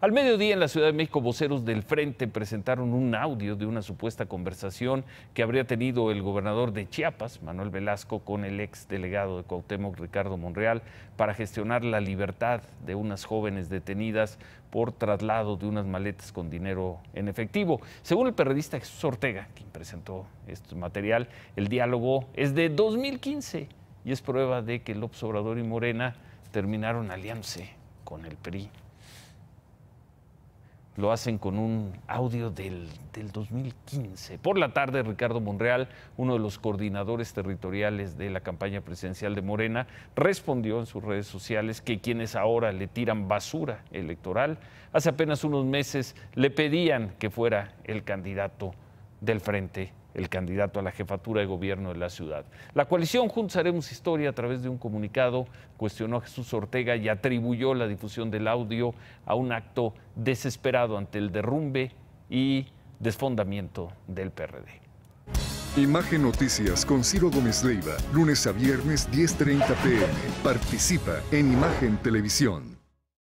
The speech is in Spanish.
Al mediodía en la Ciudad de México, voceros del Frente presentaron un audio de una supuesta conversación que habría tenido el gobernador de Chiapas, Manuel Velasco, con el ex delegado de Cuauhtémoc, Ricardo Monreal, para gestionar la libertad de unas jóvenes detenidas por traslado de unas maletas con dinero en efectivo. Según el periodista Jesús Ortega, quien presentó este material, el diálogo es de 2015 y es prueba de que López Obrador y Morena terminaron alianza con el PRI lo hacen con un audio del, 2015. Por la tarde, Ricardo Monreal, uno de los coordinadores territoriales de la campaña presidencial de Morena, respondió en sus redes sociales que quienes ahora le tiran basura electoral, hace apenas unos meses le pedían que fuera el candidato del Frente el candidato a la jefatura de gobierno de la ciudad. La coalición Juntos Haremos Historia, a través de un comunicado, cuestionó a Jesús Ortega y atribuyó la difusión del audio a un acto desesperado ante el derrumbe y desfondamiento del PRD. Imagen Noticias con Ciro Gómez Leiva, lunes a viernes 10.30 pm. Participa en Imagen Televisión.